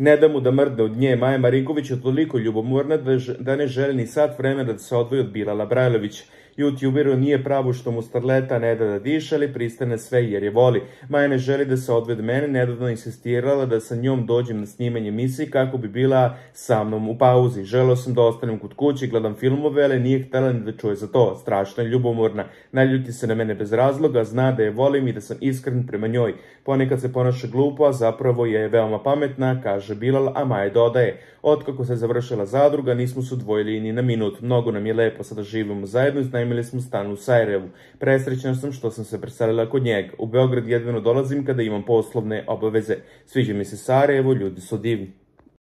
Ne da mu da mrde od nje, Maja Marinković je toliko ljubomorna da, da ne želi ni sat vremena da se odvoji od Bilala Brajlovića. YouTuberu nije pravo što mu starleta ne da da diše, ali pristane sve jer je voli. Maja ne želi da se odvede mene, nedavno insistirala da sa njom dođem na snimanje misli kako bi bila sa mnom u pauzi. Želeo sam da ostanem kod kuće, gledam filmove, ali nije htela ni da čuje za to. Strašno je ljubomorna. Najljuti se na mene bez razloga, zna da je volim i da sam iskren prema njoj. Ponekad se ponaša glupo, a zapravo je veoma pametna, kaže Bilal, a Maja dodaje. Otkako se završila zadruga, nismo se odvojili ni na minut. Mnogo nam je lepo, sada živimo zajedno i iznajmili smo stan u Sajrevu. Presrećna sam što sam se preselila kod njega. U Beograd jedino dolazim kada imam poslovne obaveze. Sviđa mi se Sarajevo, ljudi su divni.